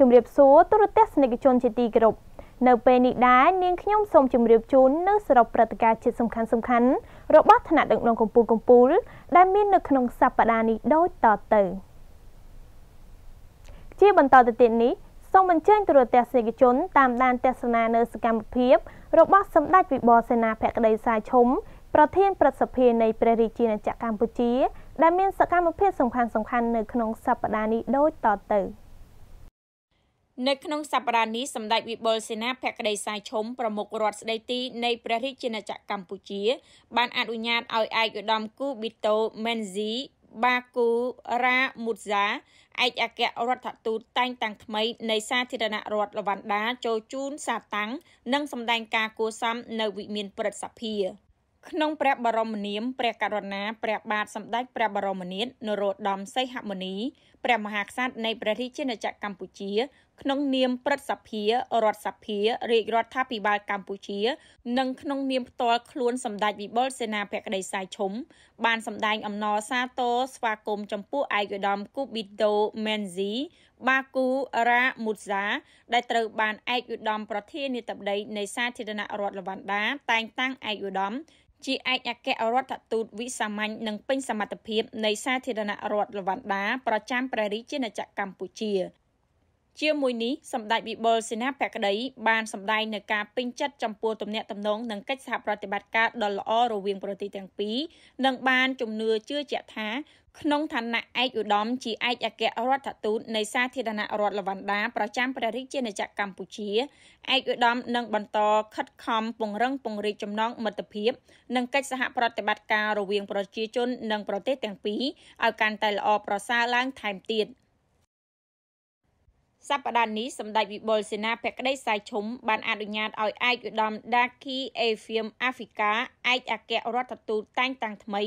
ជម្រាបសួរទូរទស្សនិកជនជាទីគោរពនៅពេលនេះដែរនាងខ្ញុំសូមជម្រាបជូននៅសរុបព្រឹត្តិការណ៍ជាតិសំខាន់សំខាន់របស់ថ្នាក់ដឹកនាំកម្ពុជាកម្ពុជាដែលមាននៅក្នុងសប្តាហ៍នេះដូចតទៅ ជាបន្តទៅទៀតនេះសូមអញ្ជើញទូរទស្សនិកជនតាមដានទស្សនានៅសកម្មភាពរបស់សម្ដេចវិបលសេនាភក្តីសាយឈុំប្រធានប្រសិទ្ធិនៃព្រះរាជាណាចក្រកម្ពុជាដែលមានសកម្មភាពសំខាន់សំខាន់នៅក្នុងសប្តាហ៍នេះដូចតទៅ។នៅក្នុងសប្តាហ៍នេះសម្ដេចវិបុលសេនាភក្តីសាយឈុំប្រមុខរដ្ឋស្ដីទីនៃព្រះរាជាណាចក្រកម្ពុជាបានអនុញ្ញាតឲ្យឯកឧត្តមគូប៊ីតូមែនស៊ីបាគូរ៉ាមូតហ្សាឯកអគ្គរដ្ឋទូតតែងតាំងថ្មីនៃសាធារណរដ្ឋលវ៉ាន់ដាចូលជូនសាតាំង និងសម្ដែងការគួសមនៅវិមានព្រឹទ្ធសភា ក្នុងព្រះបរមនាម ព្រះករុណាព្រះបាទសម្ដេចព្រះបរមនាថនរោត្តមសីហមុនីព្រះមហាក្សត្រនៃព្រះរាជាណាចក្រកម្ពុជា ក្នុងនាមព្រឹទ្ធសភារដ្ឋសភារាជរដ្ឋាភិបាលកម្ពុជានិងក្នុងនាមផ្ទាល់ខ្លួនសម្ដេចវិបុលសេនាភក្តីសាយឈុំបានសម្ដែងអំណរសាទរស្វាគមន៍ចំពោះឯកឧត្តមគូប៊ីតូមែនស៊ីបាគូរ៉ាមូសា ដែលត្រូវបានឯកឧត្តមប្រធានាធិបតីនៃសាធារណរដ្ឋលវ៉ាន់ដាតែងតាំងឯកឧត្តមជាឯកអគ្គរដ្ឋទូតវិសាមញ្ញនិងពេញសមត្ថភាពនៃសាធារណរដ្ឋលវ៉ាន់ដាប្រចាំព្រះរាជាណាចក្រកម្ពុជាជាមួយនេះសម្ដេចវិបុលសេនាភក្តីបានសម្ដែងនៅការពេញចិត្តចំពោះទំនាក់ទំនងនិងកិច្ចសហប្រតិបត្តិការដ៏ល្អរវាងប្រទេសទាំងពីរនិងបានជំនឿជឿជាក់ថា ក្នុងឋានៈឯកឧត្តមជាឯកអគ្គរដ្ឋទូតនៃសាធារណរដ្ឋលវ៉ាន់ដាប្រចាំព្រះរាជាណាចក្រកម្ពុជាឯកឧត្តមនឹងបន្តខិតខំពង្រឹងពង្រីកចំណងមិត្តភាពនិងកិច្ចសហប្រតិបត្តិការរវាងប្រជាជននិងប្រទេសទាំងពីរឲ្យកាន់តែល្អប្រសើរឡើងថែមទៀត។សប្តាហ៍នេះសម្ដេចវិបុលសេនាភក្តីសាយឈុំបានអនុញ្ញាតឲ្យឯកឧត្តមដាគីអេហ្វៀមអាហ្វ្រិកាឯកអគ្គរដ្ឋទូតតែងតាំងថ្មី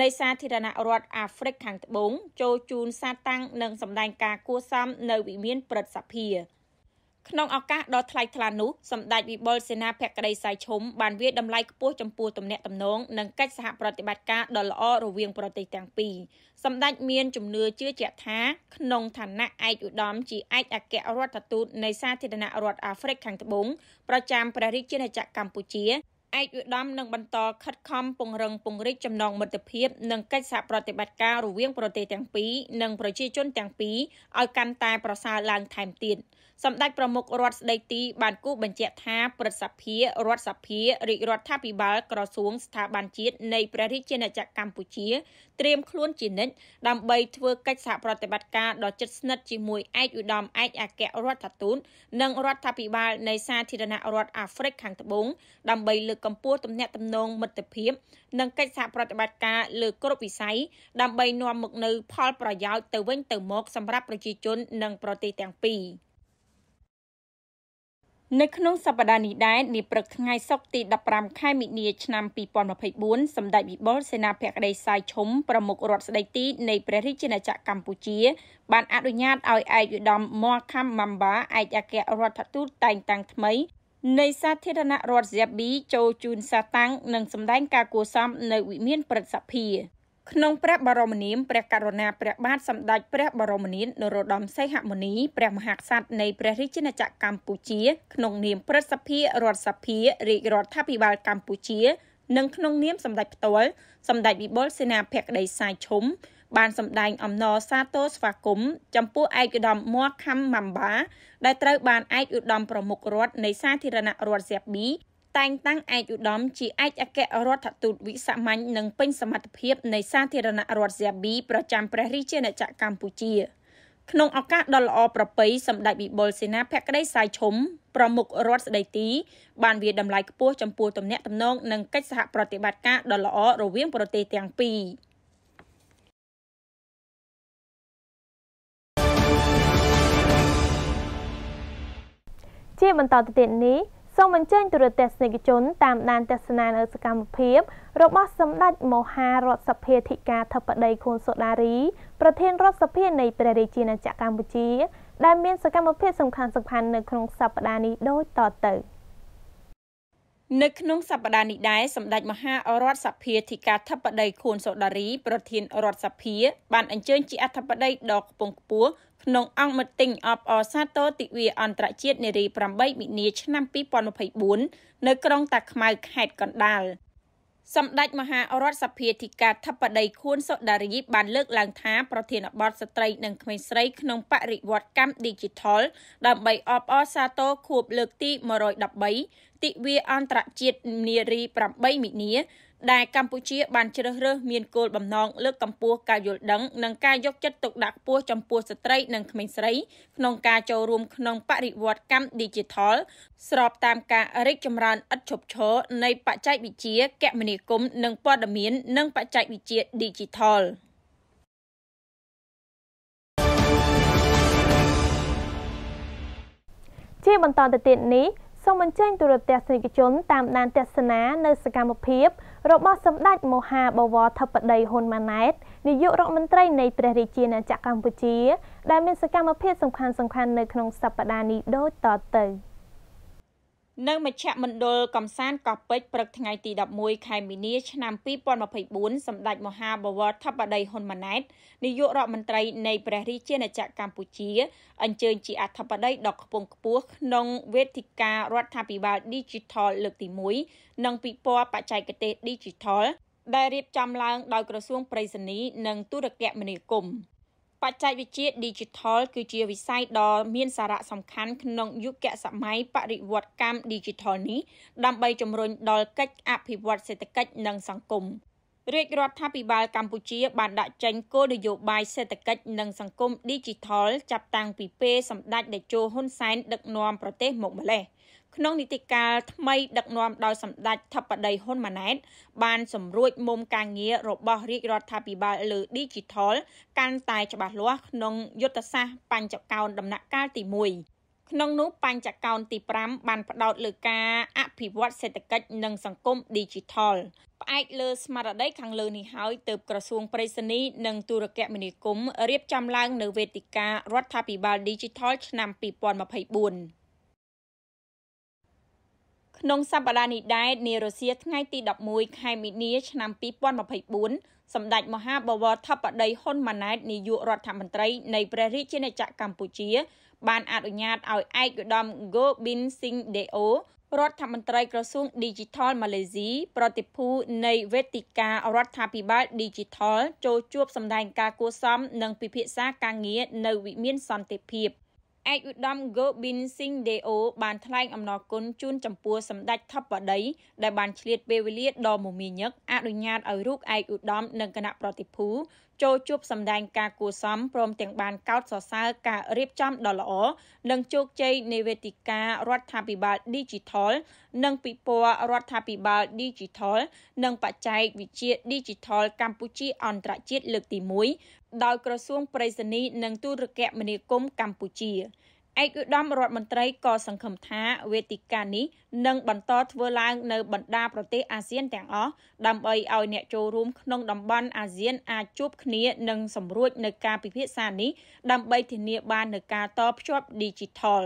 នៃសាធារណរដ្ឋអាហ្វ្រិកខាងត្បូងចូលជូនសាតាំងនិងសម្ដែងការគួសមនៅវិមានព្រឹទ្ធសភាក្នុងឱកាសដ៏ថ្លៃថ្លានោះសម្ដេចវិបុលសេនាភក្តីសៃឈុំបានវាយតម្លៃខ្ពស់ចំពោះទំនាក់ទំនងនិងកិច្ចសហប្រតិបត្តិការដ៏ល្អរវាងប្រទេសទាំងពីរសម្ដេចមានជំនឿជឿជាក់ថាក្នុងឋានៈឯកឧត្តមជាឯកអគ្គរដ្ឋទូតនៃសាធារណរដ្ឋអាហ្វ្រិកខាងត្បូងប្រចាំព្រះរាជាណាចក្រកម្ពុជាឯកឧត្តមនឹងបន្តខិតខំពង្រឹងពង្រីកចំណងមិត្តភាព និងកិច្ចសហប្រតិបត្តិការរវាងប្រទេសទាំងពីរនិងប្រជាជនទាំងពីរឲ្យកាន់តែប្រសើរឡើងថែមទៀតសម្ដេចប្រមុខរដ្ឋស្ដីទីបានគូបញ្ជាក់ថាព្រឹទ្ធសភារដ្ឋសភារាជរដ្ឋាភិបាលក្រសួងស្ថាប័នជាតិនៃព្រះរាជាណាចក្រកម្ពុជាត្រៀមខ្លួនជានិច្ចដើម្បីធ្វើកិច្ចសហប្រតិបត្តិការដ៏ជិតស្និទ្ធជាមួយឯកឧត្តមឯកអគ្គរដ្ឋទូតនិងរដ្ឋាភិបាលនៃសាធារណរដ្ឋអាហ្វ្រិកខាងត្បូងដើម្បីលើកកម្ពស់ទំនាក់ទំនងមិត្តភាព និងកិច្ចសហប្រតិបត្តិការ លើគ្រប់វិស័យដើម្បីនាំមកនូវផលប្រយោជន៍ទៅវិញទៅមកសម្រាប់ប្រជាជននិងប្រទេសទាំងពីរនៅក្នុងសប្តាហ៍នេះដែរនាព្រឹកថ្ងៃសុក្រទី15ខែមិនិលឆ្នាំ2024សម្ដេចវិបុលសេនាភក្តីសាយឈុំប្រមុខរដ្ឋស្ដីទីនៃព្រះរាជាណាចក្រកម្ពុជាបានអនុញ្ញាតឲ្យឯកឧត្តមមរខំម៉ាំបាឯកអគ្គរដ្ឋទូតតែងតាំងថ្មីនៃសាធារណរដ្ឋហ្សាប៊ីចូលជូនសាតាំងនិងសម្ដែងការគួសមនៅវិមានព្រឹទ្ធសភាក្នុងព្រះបរមនាមព្រះករុណាព្រះបាទសម្ដេចព្រះបរមនាថនរោត្តមសីហមុនីព្រះមហាក្សត្រនៃព្រះរាជាណាចក្រកម្ពុជា ក្នុងនាមព្រឹទ្ធសភារដ្ឋសភារាជរដ្ឋាភិបាល កម្ពុជា និងក្នុងនាមសម្ដេចផ្ទាល់សម្ដេចវិបុលសេនាភក្តីសាយឈុំបានសម្ដែងអំណរសាទរស្វាគមន៍ចំពោះឯកឧត្តមមួខាំម៉ាំបា ដែលត្រូវបានឯកឧត្តមប្រមុខរដ្ឋនៃសាធារណរដ្ឋសៀប៊ីតែងតាំងឯកឧត្តមជាឯកអគ្គរដ្ឋទូតវិសាមញ្ញនិងពេញសមត្ថភាពនៃសាធារណរដ្ឋសៀប៊ីប្រចាំព្រះរាជាណាចក្រកម្ពុជា ក្នុងឱកាសដ៏ល្អប្រពៃសម្ដេចវិបុលសេនាភក្តីសាយឈុំប្រមុខរដ្ឋស្ដីទីបានវាតម្លៃខ្ពស់ចំពោះទំនាក់ទំនងនិងកិច្ចសហប្រតិបត្តិការដ៏ល្អរវាងប្រទេសទាំងពីរ។ជាបន្តទៅទៀតនេះសូមអញ្ជើញទូរទស្សនិកជនតាមដានទស្សនានៅសកម្មភាពរបស់សម្ដេចមហារដ្ឋសភាធិការធិបតីខួនសូដារីប្រធានរដ្ឋសភានៃព្រះរាជាណាចក្រកម្ពុជាដែលមានសកម្មភាពសំខាន់សំខាន់នៅក្នុងសប្តាហ៍នេះដូចតទៅនៅក្នុងសប្តាហ៍នេះដែរសម្ដេចមហារដ្ឋសភាធិការធិបតីខួនសូដារីប្រធានរដ្ឋសភាបានអញ្ជើញជាអធិបតីដ៏ខ្ពង់ខ្ពស់ក្នុងអង្គមិទិញអបអសាទរទិវាអន្តរជាតិនារី8មីនាឆ្នាំ2024នៅក្រុងតាខ្មៅខេត្តកណ្ដាលសម្ដេចមហារដ្ឋសភាធិការធិបតីខួនសុដារីបានលើកឡើងថា ប្រធានបទស្ត្រីនិងក្មេងស្រីក្នុងបរិវត្តកម្ម Digital ដើម្បីអបអរសាទរខួបលើកទី113ទិវាអន្តរជាតិនារី8មីនាដែលកម្ពុជាបានជ្រើសរើសមានគោលបំណងលើកកម្ពស់ការយល់ដឹងនិងការយក ចិត្តទុកដាក់ខ្ពស់ចំពោះស្ត្រីនិងក្មេងស្រីក្នុងការចូលរួមក្នុងបរិវត្តកម្ម Digital ស្របតាមការរីកចម្រើនឥតឈប់ឈរនៃបច្ចេកវិទ្យាគមនាគមន៍និងព័ត៌មាននិងបច្ចេកវិទ្យា Digital ជាបន្តទៅទៀតនេះសូមអញ្ជើញទូរទស្សនិកជនតាមដានទស្សនានៅសកម្មភាពរបស់សម្ដេចមហាបវរធិបតីហ៊ុនម៉ាណែតនាយករដ្ឋមន្ត្រីនៃព្រះរាជាណាចក្រកម្ពុជាដែលមានសកម្មភាពសំខាន់ៗនៅក្នុងសប្តាហ៍នេះដូចតទៅ។នៅមជ្ឈមណ្ឌលកំសាន្តកោះពេជ្រព្រឹកថ្ងៃទី11ខែមីនាឆ្នាំ2024សម្ដេចមហាបវរធិបតីហ៊ុនម៉ាណែតនាយករដ្ឋមន្ត្រីនៃព្រះរាជាណាចក្រកម្ពុជាអញ្ជើញជាអធិបតីដ៏ខ្ពង់ខ្ពស់ក្នុងវេទិការដ្ឋាភិបាល Digital លើកទី1និងពិព័រណ៍បច្ចេកទេស Digital ដែលរៀបចំឡើង ដោយក្រសួងប្រៃសណីនិងទូរគមនាគមន៍បច្ចេកវិទ្យា Digital គឺជាវិស័យដ៏មានសារៈសំខាន់ក្នុងយុគសម័យបរិវត្តកម្ម Digital នេះដើម្បីជំរុញដល់កិច្ចអភិវឌ្ឍសេដ្ឋកិច្ចនិងសង្គមរាជរដ្ឋាភិបាលកម្ពុជាបានដាក់ចេញគោលនយោបាយសេដ្ឋកិច្ចនិងសង្គម Digital ចាប់តាំងពីពេលសម្ដេចតេជោហ៊ុនសែនដឹកនាំប្រទេសមកម្លេះ។ក្នុងនីតិកាលថ្មីដឹកនាំដោយសម្ដេចធិបតីហ៊ុនម៉ាណែត បានសម្រួចមុំការងាររបស់រាជរដ្ឋាភិបាលលើ Digital កាន់តែច្បាស់លាស់ក្នុងយុទ្ធសាស្ត្របញ្ចកោណដំណាក់កាលទី1ក្នុងនោះបញ្ចកោណទី5បានផ្ដោតលើការអភិវឌ្ឍសេដ្ឋកិច្ចនិងសង្គម Digital ផ្អែកលើស្មារតីខាងលើនេះហើយទើបក្រសួងប្រៃសណីនិងទូរគមនាគមន៍រៀបចំឡើងនៅវេទិការដ្ឋាភិបាល Digital ឆ្នាំ2024ក្នុងសប្តាហ៍នេះដែរនារសៀលថ្ងៃទី11ខែមីនាឆ្នាំ2024សម្ដេចមហាបវរធិបតីហ៊ុនម៉ាណែតនាយករដ្ឋមន្ត្រីនៃព្រះរាជាណាចក្រកម្ពុជា បានអនុញ្ញាតឲ្យឯកឧត្តម Gobind Singh Deo រដ្ឋមន្ត្រីក្រសួង Digital ម៉ាឡេស៊ីប្រតិភូនៃវេទិការដ្ឋាភិបាល Digital ចូលជួបសម្ដែងការគួសម និងពិភាក្សាការងារនៅវិមានសន្តិភាពឯកឧត្តម Gobind Singh Deo បានថ្លែងអំណរគុណជូនចំពោះសម្ដេចថបដីដែលបានឆ្លៀតពេលវេលាដ៏មមាញឹកអនុញ្ញាតឲ្យរូបឯកឧត្តមនិងគណៈប្រតិភូចូលជួបសម្ដែងការគួសមព្រមទាំងបានកោតសរសើរការរៀបចំដ៏ល្អនិងជោគជ័យនៃវេទិការដ្ឋាភិបាល Digital និងពិព័រណ៍រដ្ឋាភិបាល Digital និងបច្ចេកវិទ្យា Digital កម្ពុជាអន្តរជាតិលើកទី1ដោយក្រសួងប្រៃសណីនិងទូរគមនាគមន៍កម្ពុជា។ឯកឧត្តមរដ្ឋមន្ត្រីក៏សង្ឃឹមថាវេទិកានេះនឹងបន្តធ្វើឡើងនៅបណ្ដាប្រទេសអាស៊ានទាំងអស់ដើម្បីឲ្យអ្នកចូលរួមក្នុងតំបន់អាស៊ានអាចជួបគ្នានិងសម្រួចនៅការពិភាក្សានេះដើម្បីធានាបាននូវការតភ្ជាប់ Digital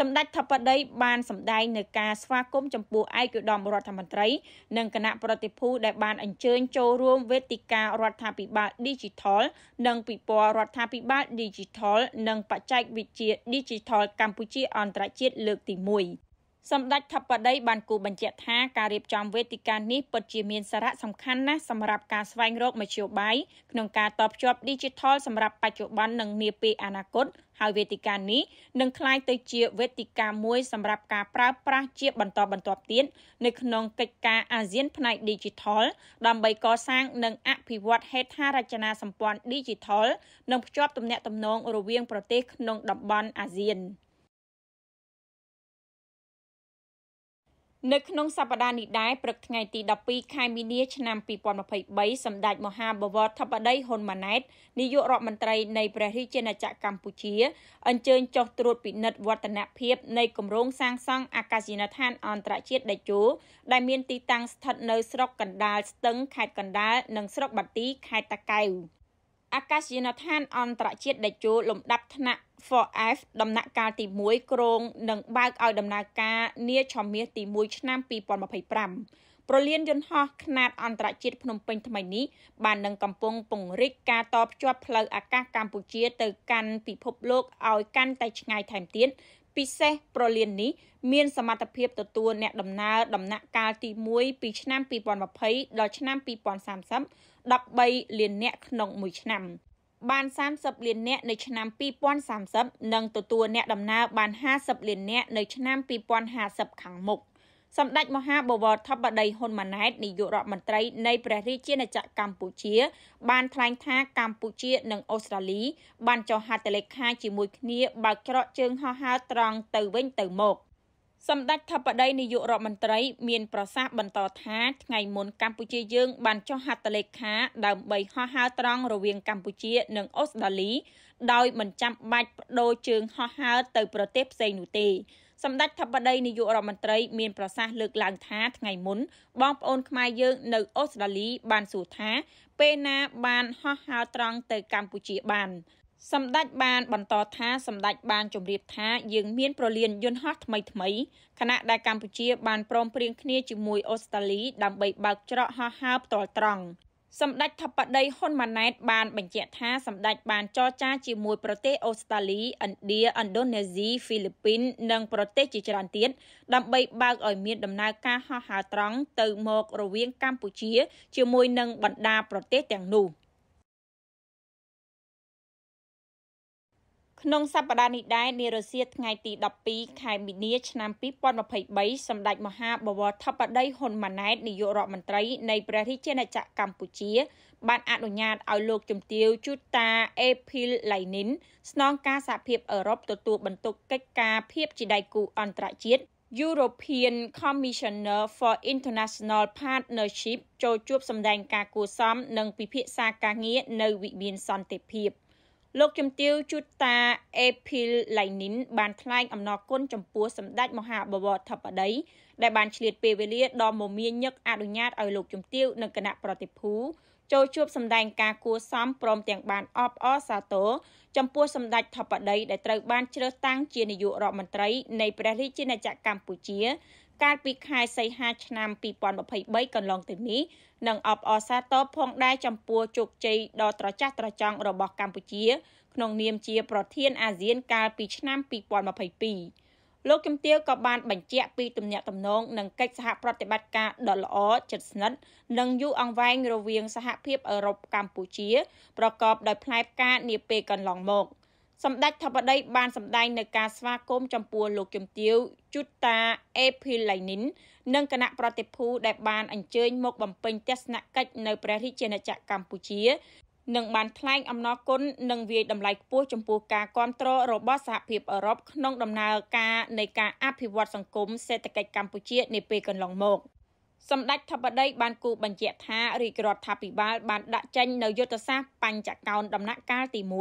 សម្ដេចថបដីបានសម្ដែងនៅការស្វាគមន៍ចំពោះឯកឧត្តមរដ្ឋមន្ត្រី និងគណៈប្រតិភូដែលបានអញ្ជើញចូលរួមវេទិការដ្ឋាភិបាល Digital និងពិព័រណ៍រដ្ឋាភិបាល Digital និង បច្ចេកវិទ្យា Digital កម្ពុជា អន្តរជាតិលើកទី1សម្ដេចថបដីបានគូបញ្ជាក់ថាការរៀបចំវេទិកានេះពិតជាមានសារៈសំខាន់ណាស់សម្រាប់ការស្វែងរកមធ្យោបាយក្នុងការតភ្ជាប់ Digital សម្រាប់បច្ចុប្បន្ននិង នាពេលអនាគតហើយវេទិកានេះនឹងក្លាយទៅជាវេទិកាមួយ សម្រាប់ការប្រើប្រាស់ជាបន្តបន្ទាប់ទៀតនៅក្នុង កិច្ចការអាស៊ានផ្នែក Digital ដើម្បីកសាងនិងអភិវឌ្ឍហេដ្ឋារចនាសម្ព័ន្ធ Digital និងភ្ជាប់ទំនាក់ទំនងរវាងប្រទេសក្នុងតំបន់អាស៊ាន។នៅក្នុងសប្តាហ៍នេះដែរព្រឹកថ្ងៃទី12ខែមីនាឆ្នាំ2023សម្ដេចមហាបវរធិបតីហ៊ុនម៉ាណែតនាយករដ្ឋមន្ត្រីនៃព្រះរាជាណាចក្រកម្ពុជាអញ្ជើញចុះត្រួតពិនិត្យវឌ្ឍនភាពនៃគម្រោងសាងសង់អាកាសយានដ្ឋានអន្តរជាតិដេជោដែលមានទីតាំងស្ថិតនៅស្រុកកណ្ដាលស្ទឹងខេត្តកណ្ដាលនិងស្រុកបាទីខេត្តតាកែវអាកាសយានដ្ឋានអន្តរជាតិដេជោលំដាប់ថ្នាក់ 4F ដំណាក់កាលទី1ក្រុងនឹងបើកឲ្យដំណើរការនាឆមាសទី1ឆ្នាំ2025ប្រលានយន្តហោះខ្នាតអន្តរជាតិភ្នំពេញថ្មីនេះបាននឹងកំពុងពង្រីកការតភ្ជាប់ផ្លូវអាកាសកម្ពុជាទៅកាន់ពិភពលោកឲ្យកាន់តែឆ្ងាយថែមទៀតពិសេសប្រលាននេះមាន សមត្ថភាពទទួលអ្នកដំណើរដំណាក់កាលទី1ពីឆ្នាំ2020ដល់ឆ្នាំ2030 13លានអ្នកក្នុងមួយឆ្នាំ បាន30លានអ្នកនៅឆ្នាំ2030និងទទួលអ្នកដំណើរបាន50លានអ្នកនៅឆ្នាំ2050ខាងមុខសម្ដេចមហាបវរធម្មដីហ៊ុនម៉ាណែតនាយករដ្ឋមន្ត្រីនៃព្រះរាជាណាចក្រកម្ពុជា បានថ្លែងថាកម្ពុជានិងអូស្ត្រាលីបានចុះហត្ថលេខាជាមួយ គ្នាបើកច្រកជើងហោះហើរត្រង់ទៅវិញទៅមក សម្ដេចថបដីនាយករដ្ឋមន្ត្រី មានប្រសាសន៍បន្តថាថ្ងៃមុនកម្ពុជាយើង បានចុះហត្ថលេខា ដើម្បីហោះហើរត្រង់រវាងកម្ពុជានិងអូស្ត្រាលី ដោយមិនចាំបាច់បដូរជើងហោះហើរទៅប្រទេសផ្សេងនោះទេសម្ដេចថាបតីនាយករដ្ឋមន្ត្រី មានប្រសាសន៍លើកឡើងថាថ្ងៃមុនបងប្អូនខ្មែរយើងនៅអូស្ត្រាលីបានសួរថាពេលណាបានហោះហើរត្រង់ទៅកម្ពុជាបាន សម្ដេចបានបន្តថាសម្ដេចបានជម្រាបថា យើងមានប្រលានយន្តហោះថ្មីថ្មីខណៈដែលកម្ពុជា បានព្រមព្រៀងគ្នាជាមួយអូស្ត្រាលី ដើម្បីបើកច្រកហោះហើរផ្ទាល់ត្រង់សម្ដេចថបតីហ៊ុនម៉ាណែត បានបញ្ជាក់ថាសម្ដេចបានចរចាជាមួយប្រទេសអូស្ត្រាលីឥណ្ឌាឥណ្ឌូនេស៊ីហ្វីលីពីននិងប្រទេសជាច្រើនទៀតដើម្បី បើកឲ្យមានដំណើរការហោះហើរត្រង់ទៅមករវាងកម្ពុជាជាមួយនឹងបណ្ដាប្រទេសទាំងនោះ។ក្នុងសប្តាហ៍នេះដែរនារសៀលថ្ងៃទី12ខែមីនាឆ្នាំ2023សម្ដេចមហា បវរធិបតីហ៊ុនម៉ាណែតនាយករដ្ឋមន្ត្រីនៃព្រះរាជាណាចក្រកម្ពុជា បានអនុញ្ញាតឲ្យលោកជំទាវជូតាអេភីលឡៃនីនស្នងការសហភាពអឺរ៉ុបទទួលបន្ទុកកិច្ចការភាពជាដៃគូអន្តរជាតិ European Commissioner for International Partnership ចូលជួប សម្ដែង ការគួសមនិងពិភាក្សាការងារនៅវិមានសន្តិភាពលោកជំទាវជូតាអេភីលឡៃនីនបានថ្លែងអំណរគុណចំពោះសម្ដេចមហាបវរធិបតីដែលបានឆ្លៀតពេលវេលាដ៏មមាញឹកអនុញ្ញាតឲ្យលោកជំទាវនិងគណៈប្រតិភូចូលជួបសម្ដែងការគួសមព្រមទាំង បានអបអរសាទរចំពោះសម្ដេចធិបតីដែលត្រូវបានជ្រើសតាំងជានាយករដ្ឋមន្ត្រីនៃព្រះរាជាណាចក្រកម្ពុជាកាលពីខែសីហាឆ្នាំ2023កន្លងទៅនេះនិងអបអរសាទរផងដែរចំពោះជោគជ័យដ៏ត្រចះត្រចង់របស់កម្ពុជា ក្នុងនាមជាប្រធានអាស៊ានកាលពីឆ្នាំ2022លោកជំទាវក៏បានបញ្ជាក់ពីទំនាក់ទំនងនិងកិច្ចសហប្រតិបត្តិការដ៏ល្អជិតស្និទ្ធនិងយូរអង្វែងរវាងសហភាពអឺរ៉ុបកម្ពុជាប្រកបដោយផ្លែផ្កានាពេលកន្លងមក។សម្ដេចថបដីបានសម្ដែងនៅការស្វាគមន៍ចំពោះលោកជំទាវជុតតាអេភីឡៃនីននិងគណៈប្រតិភូដែលបានអញ្ជើញមក បំពេញទស្សនកិច្ចនៅព្រះរាជាណាចក្រកម្ពុជានឹងបានថ្លែងអំណរគុណនិងវាយតម្លៃខ្ពស់ចំពោះការគ្រប់គ្រងរបស់សហភាពអឺរ៉ុបក្នុងដំណើរការនៃការអភិវឌ្ឍសង្គមសេដ្ឋកិច្ចកម្ពុជានាពេលកន្លងមក សម្ដេចថបដីបានគូបញ្ជាក់ថារាជរដ្ឋាភិបាល បានដាក់ចេញនូវយុទ្ធសាស្ត្របញ្ចកោណដំណាក់កាលទី1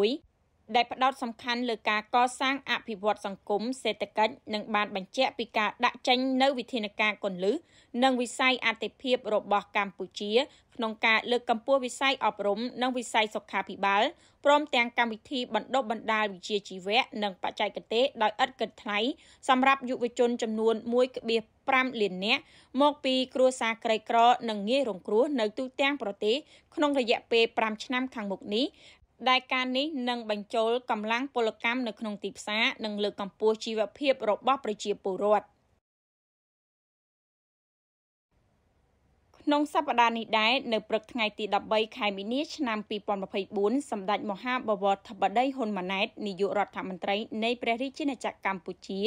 ដែលផ្ដោតសំខាន់លើការកសាងអភិវឌ្ឍសង្គមសេដ្ឋកិច្ចនិងបាន បញ្ជាក់ពីការដាក់ចេញនូវវិធានការគន្លឹះនិងវិស័យអតិភិបរបស់កម្ពុជា ក្នុងការលើកកម្ពស់វិស័យអប់រំ និងវិស័យសុខាភិបាលព្រមទាំងកម្មវិធីបណ្ដុះបណ្ដាលវិជ្ជាជីវៈនិងបច្ចេកទេសដោយឥតគិតថ្លៃសម្រាប់យុវជនចំនួន1.5លាននាក់មកពី គ្រួសារក្រីក្រនិងងាយរងគ្រោះនៅទូទាំងប្រទេសក្នុងរយៈពេល5ឆ្នាំខាងមុខនេះដែលការនេះនឹងបញ្ចូលកម្លាំងពលកម្មនៅក្នុងទីផ្សារនិងលើកកម្ពស់ជីវភាពរបស់ប្រជាពលរដ្ឋក្នុងសប្តាហ៍នេះដែរនៅព្រឹកថ្ងៃទី13ខែមីនាឆ្នាំ2024សម្ដេចមហាបវរធិបតីហ៊ុនម៉ាណែតនាយករដ្ឋមន្ត្រី នៃព្រះរាជាណាចក្រកម្ពុជា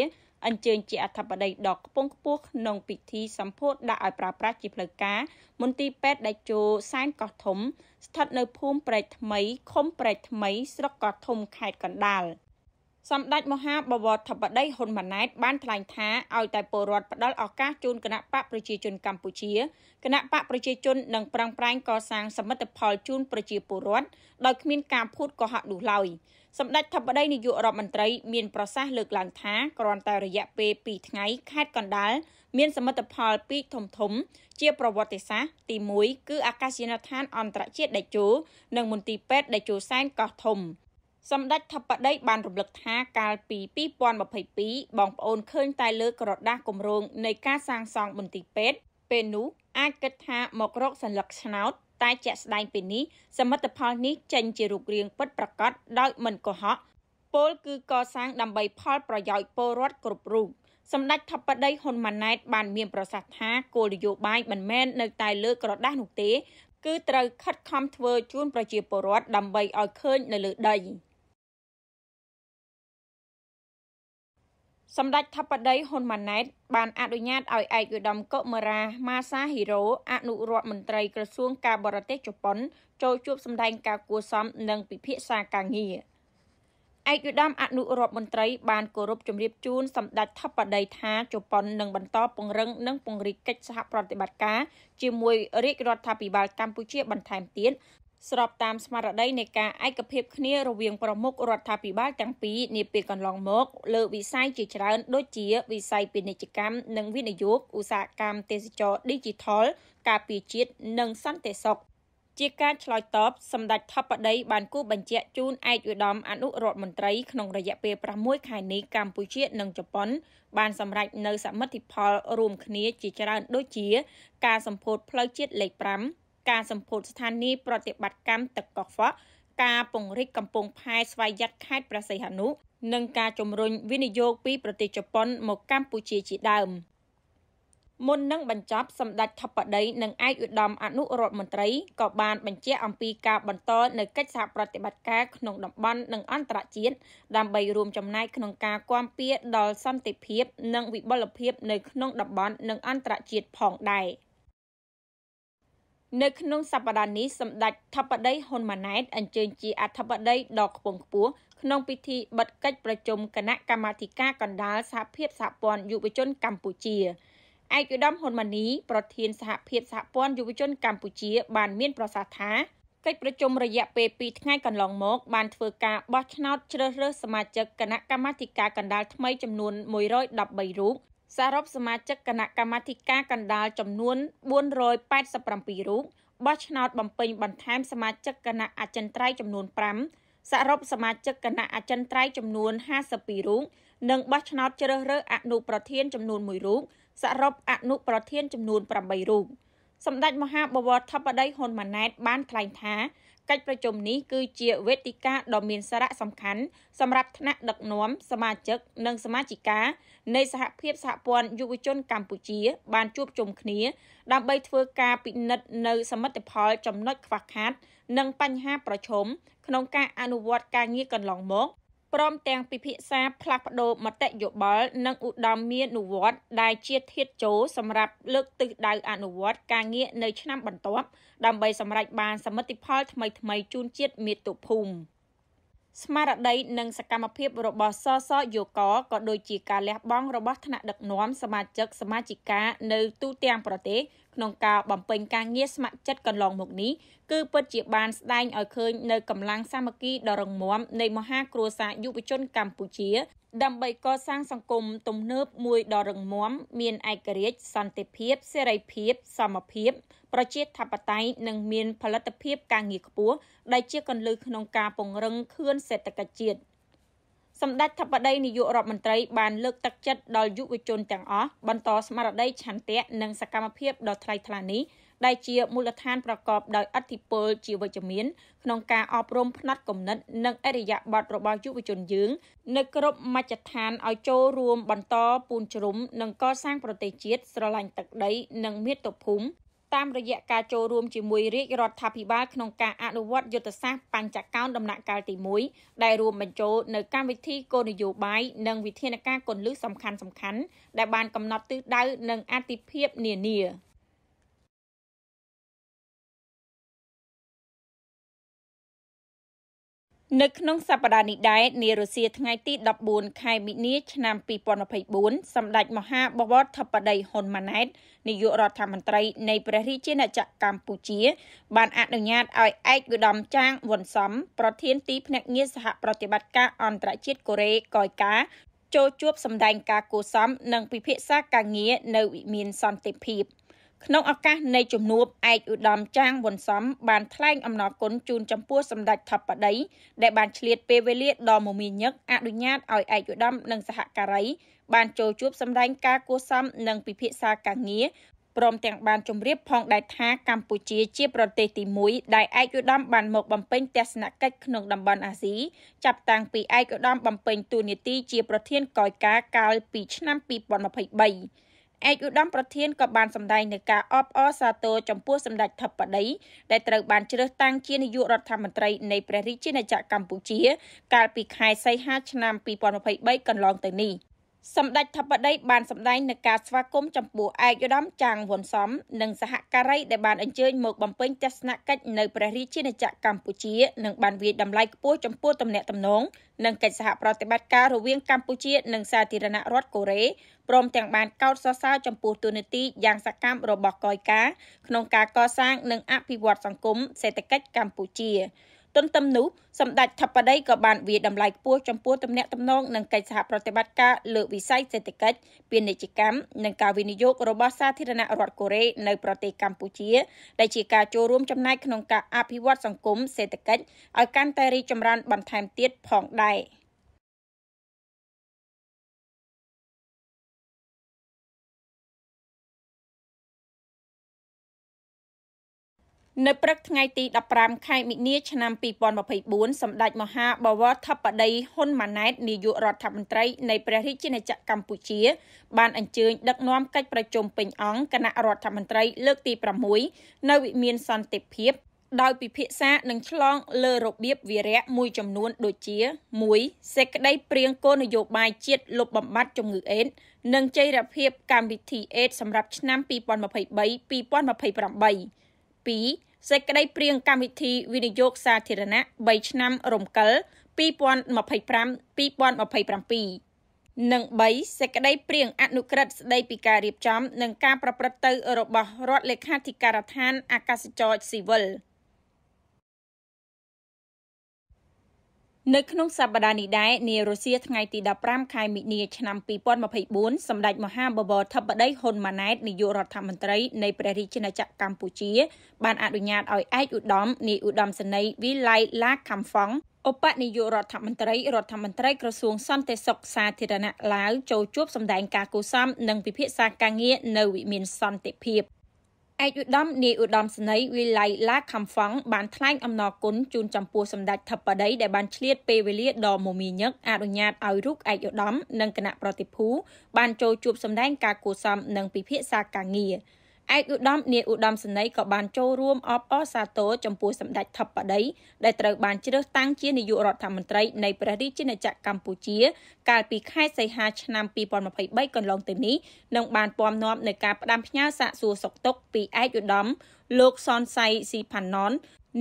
អញ្ជើញជាអធិបតីដ៏ខ្ពង់ខ្ពស់ក្នុងពិធីសម្ពោធដាក់ឲ្យប្រើប្រាស់ជាផ្លូវការមន្ទីរពេទ្យដេជោសែនកោះធំ ស្ថិតនៅភូមិព្រែកថ្មីឃុំព្រែកថ្មី ស្រុកកោះធំខេត្តកណ្ដាលសម្ដេចមហាបវរធិបតីហ៊ុនម៉ាណែតបានថ្លែងថាឲ្យតែពលរដ្ឋផ្ដល់ឱកាសជូនគណៈបកប្រជាជនកម្ពុជាគណៈបកប្រជាជននឹងប្រឹងប្រែងកសាងសមិទ្ធផលជូនប្រជាពលរដ្ឋដោយគ្មានការភូតកុហកនោះឡើយសម្ដេចថបដីនាយករដ្ឋមន្ត្រីមានប្រសាសន៍លើកឡើងថាគ្រាន់តែរយៈពេល2ថ្ងៃខេត្តកណ្ដាលមាន សមិទ្ធផលពីធំធំ ជា ប្រវត្តិសាស្ត្រទី1គឺអាកាសយានដ្ឋានអន្តរជាតិដេជោនិងមន្ទីរពេទ្យដេជោសែនកោះធំសម្ដេចថបដីបានរំលឹកថាកាលពី2022បងប្អូនឃើញតែលើក្រដាស់គម្រោងនៃការសាងសង់មន្ទីរពេទ្យពេលនោះអាចគិតថាមករកសញ្ញាឆ្នោតតែជាក់ស្ដែងពេលនេះសមិទ្ធផលនេះចេញជារូបរាងពិតប្រាកដដោយមិនកុហកពលគឺកសាងដើម្បីផលប្រយោជន៍ពលរដ្ឋគ្រប់រូបសម្ដេចថបដីហ៊ុនម៉ាណែតបានមានប្រសាសន៍ថាគោលនយោបាយមិនមែននៅតែលើក្រដាស់នោះទេគឺត្រូវខិតខំធ្វើជូនប្រជាពលរដ្ឋដើម្បីឲ្យឃើញនៅលើដី។សម្ដេចថបតីហ៊ុនម៉ាណែត បានអនុញ្ញាតឲ្យឯកឧត្តមកុមារាម៉ាសាហ៊ីរ៉ូអនុរដ្ឋមន្ត្រីក្រសួងការបរទេសជប៉ុនចូលជួប សម្ដែងការគួសមនិងពិភាក្សាការងារឯកឧត្តមអនុរដ្ឋមន្ត្រី បានគោរពជំរាបជូន សម្ដេចថបតីថាជប៉ុននឹងបន្តពង្រឹងនិងពង្រីកកិច្ចសហប្រតិបត្តិការ ជាមួយរាជរដ្ឋាភិបាលកម្ពុជាបន្ថែមទៀតស្របតាមស្មារតីនៃការឯកភាពគ្នារវាងប្រមុខរដ្ឋាភិបាលទាំងពីរនាពេលកន្លងមក លើវិស័យជាច្រើន ដូចជា វិស័យពាណិជ្ជកម្មនិងវិនិយោគឧស្សាហកម្មទេសចរ Digital ការពារជាតិនិងសន្តិសុខជាការឆ្លើយតបសម្ដេចថបដីបានគូបញ្ជាក់ជូនឯកឧត្តមអនុរដ្ឋមន្ត្រីក្នុងរយៈពេល6ខែនេះកម្ពុជានិងជប៉ុន បានសម្រេចនៅ សមិទ្ធផល រួមគ្នាជាច្រើន ដូចជាការសម្ពោធផ្លូវជាតិលេខ5ការសម្ពោធស្ថានីយ៍ប្រតិបត្តិកម្មទឹកកខ្វក់ការពង្រីកកំពង់ផែស្វយ័តខេត្តប្រសិទ្ធនុនិងការជំរុញវិនិយោគពីប្រទេសជប៉ុនមកកម្ពុជាជាដើមមុននឹងបញ្ចប់សម្ដេចថបដីនិងឯកឧត្តមអនុរដ្ឋមន្ត្រីក៏បានបញ្ជាអំពីការបន្តនៅកិច្ចសហប្រតិបត្តិការក្នុងតំបន់និងអន្តរជាតិដើម្បីរួមចំណែកក្នុងការគាំពៀដល់សន្តិភាពនិងវិបុលភាពនៅក្នុងតំបន់និងអន្តរជាតិផងដែរ។នៅក្នុង សប្តាហ៍នេះសម្ដេចធិបតីហ៊ុនម៉ាណែតអញ្ជើញជាអធិបតីដ៏ខ្ពង់ខ្ពស់ក្នុងពិធីបិទកិច្ចប្រជុំគណៈកម្មាធិការកណ្ដាលសហភាពសហព័ន្ធយុវជនកម្ពុជាឯកឧត្តមហ៊ុនម៉ាណីប្រធានសហភាពសហព័ន្ធយុវជនកម្ពុជា បាន មានប្រសាសន៍ថាកិច្ចប្រជុំរយៈពេល2ថ្ងៃកន្លងមក បានធ្វើការបោះឆ្នោតជ្រើសរើសសមាជិកគណៈកម្មាធិការកណ្ដាលថ្មីចំនួន113រូបសរុបសមាជិកគណៈកម្មាធិការកណ្ដាលចំនួន487រូបបោះឆ្នោតបំពេញបន្ថែមសមាជិកគណៈអចិន្ត្រៃយ៍ចំនួន5សរុបសមាជិកគណៈអចិន្ត្រៃយ៍ចំនួន52រូបនិងបោះឆ្នោតជ្រើសរើសអនុប្រធានចំនួន1រូបសរុបអនុប្រធានចំនួន8រូបសម្ដេចមហាបវរធិបតីហ៊ុនម៉ាណែត បានថ្លែងថាកិច្ចប្រជុំនេះគឺជាវេទិកាដ៏មានសារៈសំខាន់សម្រាប់ថ្នាក់ដឹកនាំសមាជិក និងសមាជិកា នៃសហភាពសហព័ន្ធយុវជនកម្ពុជា បានជួបជុំគ្នា ដើម្បីធ្វើការពិនិត្យនៅសមិទ្ធផលចំណុចខ្វះខាតនិងបញ្ហាប្រឈមក្នុងការអនុវត្តការងារកន្លងមកព្រមទាំងពិភាក្សាផ្លាស់ប្តូរមតិយោបល់និងឧត្តមមានុវត្ត ដែលជាធាតចូលសម្រាប់លើកទិសដៅអនុវត្ត ការងារនៅឆ្នាំបន្ទាប់ដើម្បីសម្រេចបាន សមិទ្ធផល ថ្មីៗជូនជាតិមាតុភូមិស្មារតីនិង សកម្មភាពរបស់សសយកក៏ដូចជាការលះបង់របស់ថ្នាក់ដឹកនាំសមាជិកសមាជិកា នៅទូទាំងប្រទេសក្នុងការបំពេញការងារស្ម័គ្រចិត្តកន្លងមកនេះគឺពិតជាបានស្ដែងឲ្យឃើញនៅកម្លាំងសាមគ្គីដ៏រឹងមាំនៃមហាគ្រួសារយុវជនកម្ពុជា ដើម្បីកសាងសង្គមទំនើបមួយដ៏រឹងមាំមានឯករាជ្យសន្តិភាពសេរីភាពសមភាពប្រជាធិបតេយ្យនិងមានផលិតភាពការងារខ្ពស់ដែលជាកន្លឹះក្នុងការពង្រឹងខឿនសេដ្ឋកិច្ចជាតិ។សម្ដេចថបដីនាយករដ្ឋមន្ត្រីបានលើកទឹកចិត្តដល់យុវជនទាំងអស់បន្តស្មារតីឆន្ទៈនិងសកម្មភាពដ៏ថ្លៃថ្លានេះដែលជាមូលដ្ឋានប្រកបដោយអធិពលជាវិជ្ជមានក្នុងការអប់រំផ្នត់គំនិតនិងអរិយាប័ត្ររបស់យុវជនយើងនៅគ្រប់មជ្ឈដ្ឋានឲ្យចូលរួម បន្តពូនជ្រុំនិងកសាងប្រទេសជាតិស្រឡាញ់ទឹកដីនិងមាតុភូមិតាមរយៈការចូលរួមជាមួយរាជរដ្ឋាភិបាលក្នុងការអនុវត្តយុទ្ធសាស្ត្របញ្ចកោណដំណាក់កាលទី1ដែលរួមបញ្ចូលនៅកម្មវិធីគោលនយោបាយនិងវិធានការគន្លឹះសំខាន់ៗដែលបានកំណត់ទិសដៅនិងអាទិភាពនានានៅក្នុងសប្តាហ៍នេះដែរនារុស្ស៊ីថ្ងៃទី14ខែមិនិលឆ្នាំ2024សម្ដេចមហាបវរធិបតីហ៊ុនម៉ាណែតនាយករដ្ឋមន្ត្រីនៃព្រះរាជាណាចក្រកម្ពុជា បានអនុញ្ញាតឲ្យឯកឧត្តមចាងវុនសំប្រធានទីភ្នាក់ងារសហប្រតិបត្តិការអន្តរជាតិកូរ៉េកយកាចូលជួបសម្ដែងការគូសំនិងពិភាក្សាការងារនៅវិមានសន្តិភាព។ក្នុងឱកាសនៃជំនួបឯកឧត្តមចាងវុនសំបានថ្លែងអំណរគុណជូនចំពោះសម្ដេចថបដីដែលបានឆ្លៀតពេលវេលាដ៏មមាញឹកអនុញ្ញាតឲ្យឯកឧត្តមនិងសហការី បានចូលជួបសម្ដែងការគួសមនិងពិភាក្សាការងារព្រមទាំងបានជម្រាបផងដែរថាកម្ពុជាជាប្រទេសទី1ដែលឯកឧត្តមបានមកបំពេញទស្សនកិច្ចក្នុងតំបន់អាស៊ីចាប់តាំងពីឯកឧត្តមបំពេញតួនាទីជាប្រធានកយការកាលពីឆ្នាំ2023ឯកឧត្តមប្រធានក៏បានសម្ដែងនឹងការអបអរសាទរចំពោះសម្ដេចធិបតីដែលត្រូវបានជ្រើសតាំងជានាយករដ្ឋមន្ត្រីនៃព្រះរាជាណាចក្រកម្ពុជាកាលពីខែសីហាឆ្នាំ2023កន្លងទៅនេះ។សម្ដេចថាបតី បានសម្ដែងនឹងការស្វាគមន៍ចំពោះឯកឧត្តមចាងវ៉ុនសំនិងសហការីដែលបានអញ្ជើញមកបំពេញទស្សនកិច្ចនៅព្រះរាជាណាចក្រកម្ពុជានិងបានវាយតម្លៃខ្ពស់ចំពោះទំនាក់ទំនងនិងកិច្ចសហប្រតិបត្តិការរវាងកម្ពុជានិងសាធារណរដ្ឋកូរ៉េព្រមទាំងបានកោតសរសើរចំពោះទូនាទីយ៉ាងសកម្មរបស់កយការក្នុងការកសាងនិង អភិវឌ្ឍសង្គមសេដ្ឋកិច្ចកម្ពុជា។ទន្ទឹមនោះសម្ដេចថបដីក៏បានវាតម្លៃខ្ពស់ចំពោះទំនាក់ទំនងនិងកិច្ចសហប្រតិបត្តិការលើវិស័យសេដ្ឋកិច្ចពាណិជ្ជកម្មនិងការវិនិយោគរបស់សាធារណរដ្ឋកូរ៉េនៅប្រទេសកម្ពុជា ដែលជាការចូលរួមចំណែកក្នុងការអភិវឌ្ឍសង្គមសេដ្ឋកិច្ចឲ្យកាន់តែរីកចម្រើនបន្ថែមទៀតផងដែរ។នៅព្រឹកថ្ងៃទី15ខែ មិនិនាឆ្នាំ2024សម្ដេចមហាបវរធិបតីហ៊ុនម៉ាណែតនាយករដ្ឋមន្ត្រីនៃព្រះរាជាណាចក្រកម្ពុជា បានអញ្ជើញដឹកនាំកិច្ចប្រជុំពេញអង្គគណៈរដ្ឋមន្ត្រីលើកទី6នៅវិមានសន្តិភាព ដោយពិភាក្សានឹងឆ្លងលើរបៀបវិរៈមួយចំនួន ដូចជា1សេចក្តីព្រៀងគោលនយោបាយជាតិលុបបំបាត់ជំងឺអេដនិងចីរភាពកម្មវិធីអេដសម្រាប់ឆ្នាំ2023 2028 2សេចក្តីព្រៀងកម្មវិធី វិនិយោគសាធារណៈ3ឆ្នាំរំកិល2025 2027និង3សេចក្តីព្រៀងអនុក្រឹត្យស្តីពីការរៀបចំ និងការប្រព្រឹត្តទៅរបស់រដ្ឋលេខាធិការដ្ឋាន អាកាសចរស៊ីវិលនៅក្នុងសប្តាហ៍នេះដែរនារុស្ស៊ីថ្ងៃទី15ខែមិនិលឆ្នាំ2024សម្ដេចមហាបវរធិបតីហ៊ុនម៉ាណែតនាយករដ្ឋមន្ត្រីនៃព្រះរាជាណាចក្រកម្ពុជាបានអនុញ្ញាតឲ្យឯកឧត្តមនាយឧត្តមសេនីយ៍វីឡៃឡាខាំហ្វងឧបនាយករដ្ឋមន្ត្រីរដ្ឋមន្ត្រីក្រសួងសន្តិសុខសាធារណៈឡាវចូលជួបសម្ដែងការគូសំនិងពិភាក្សាការងារនៅវិមានសន្តិភាពឯកឧត្តមនាយឧត្តមសេនីយ៍វិល័យឡាខំហ្វង់បានថ្លែងអំណរគុណជូនចំពោះសម្ដេចថបដីដែលបានឆ្លៀតពេលវេលាដ៏មមាញឹកអនុញ្ញាតឲ្យរូបឯកឧត្តមនិងគណៈប្រតិភូបានចូលជួបសម្ដែងការគួសមនិងពិភាក្សាការងារ។ឯកឧត្តមនាយឧត្តមសេនីយ៍ក៏បានចូលរួមអបអរសាទរចំពោះសម្ដេចថបដីដែលត្រូវបានជ្រើសតាំងជានាយករដ្ឋមន្ត្រីនៃព្រះរាជាណាចក្រកម្ពុជា កាលពីខែសីហាឆ្នាំ2023កន្លងទៅនេះនឹងបានពំនាំនៅការផ្ដាំផ្ញើសាកសួរសុខទុក្ខពីឯកឧត្តមលោកសនសៃស៊ីផាណុន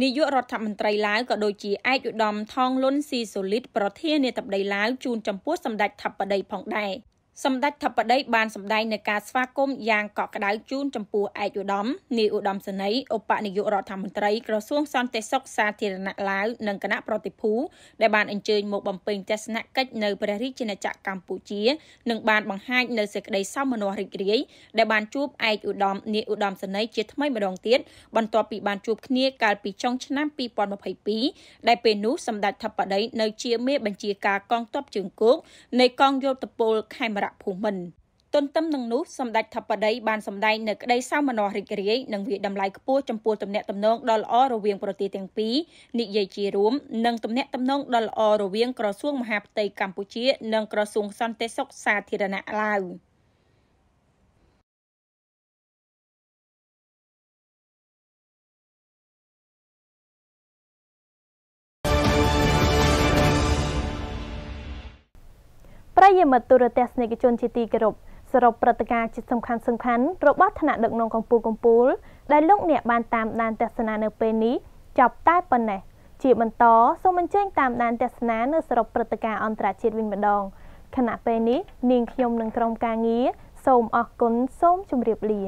នាយករដ្ឋមន្ត្រីឡាវក៏ដូចជាឯកឧត្តមថងលុនស៊ីសូលីតប្រធានាធិបតីឡាវជូនចំពោះសម្ដេចថបដីផងដែរសម្ដេចធិបតីបានសម្ដែងនៅការស្វាគមន៍យ៉ាងកក់ក្ដៅជូនចំពោះឯកឧត្តមនាយឧត្តមសេនីយ៍ឧបនាយករដ្ឋមន្ត្រីក្រសួងសន្តិសុខសាធារណៈឡាវនិងគណៈប្រតិភូដែលបានអញ្ជើញមកបំពេញទស្សនកិច្ចនៅព្រះរាជាណាចក្រកម្ពុជានិងបានបង្ហាញនៅសេចក្តីសោមនស្សរីករាយដែលបានជួបឯកឧត្តមនាយឧត្តមសេនីយ៍ជាថ្មីម្ដងទៀតបន្ទាប់ពីបានជួបគ្នាកាលពីចុងឆ្នាំ2022ដែលពេលនោះសម្ដេចធិបតី នៅជាមេបញ្ជាការកងទ័ពជើងគោកនៃកងយោធពលខេមររភូមិន្ទទន្ទឹមនឹងនោះសម្ដេចថបដីបានសម្ដែងនៅក្តីសោមនស្សរីករាយនិងវាតម្លៃខ្ពស់ចំពោះទំនាក់ទំនងដ៏ល្អរវាងប្រទេសទាំងពីរនិយាយជារួមនិងទំនាក់ទំនងដ៏ល្អរវាងក្រសួងមហាផ្ទៃកម្ពុជា និងក្រសួងសន្តិសុខសាធារណៈឡាវ។ប្រិយមិត្តទូរទស្សនិកជនជាទីគោរពសរុបព្រឹត្តិការណ៍ជាសំខាន់សំខាន់របស់ថ្នាក់ដឹកនាំកម្ពុជាកម្ពុជាដែលលោកអ្នកបានតាមដានទស្សនានៅពេលនេះចប់តែប៉ុណ្ណេះជាបន្ត សូមអញ្ជើញតាមដានទស្សនានៅសរុបព្រឹត្តិការណ៍អន្តរជាតិវិញម្ដងខណៈពេលនេះនាងខ្ញុំនិងក្រុមការងារសូមអរគុណសូមជម្រាបលា